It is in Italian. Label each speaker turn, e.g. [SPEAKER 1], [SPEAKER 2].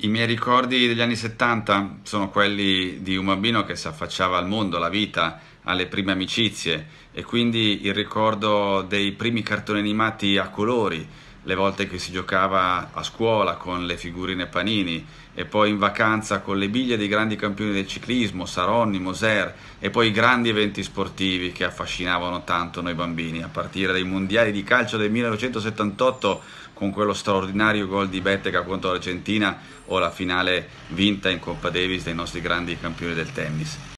[SPEAKER 1] I miei ricordi degli anni 70 sono quelli di un bambino che si affacciava al mondo, alla vita, alle prime amicizie e quindi il ricordo dei primi cartoni animati a colori, le volte che si giocava a scuola con le figurine panini e poi in vacanza con le biglie dei grandi campioni del ciclismo, Saronni, Moser e poi i grandi eventi sportivi che affascinavano tanto noi bambini, a partire dai mondiali di calcio del 1978 con quello straordinario gol di Bettega contro l'Argentina o la finale vinta in Coppa Davis dai nostri grandi campioni del tennis.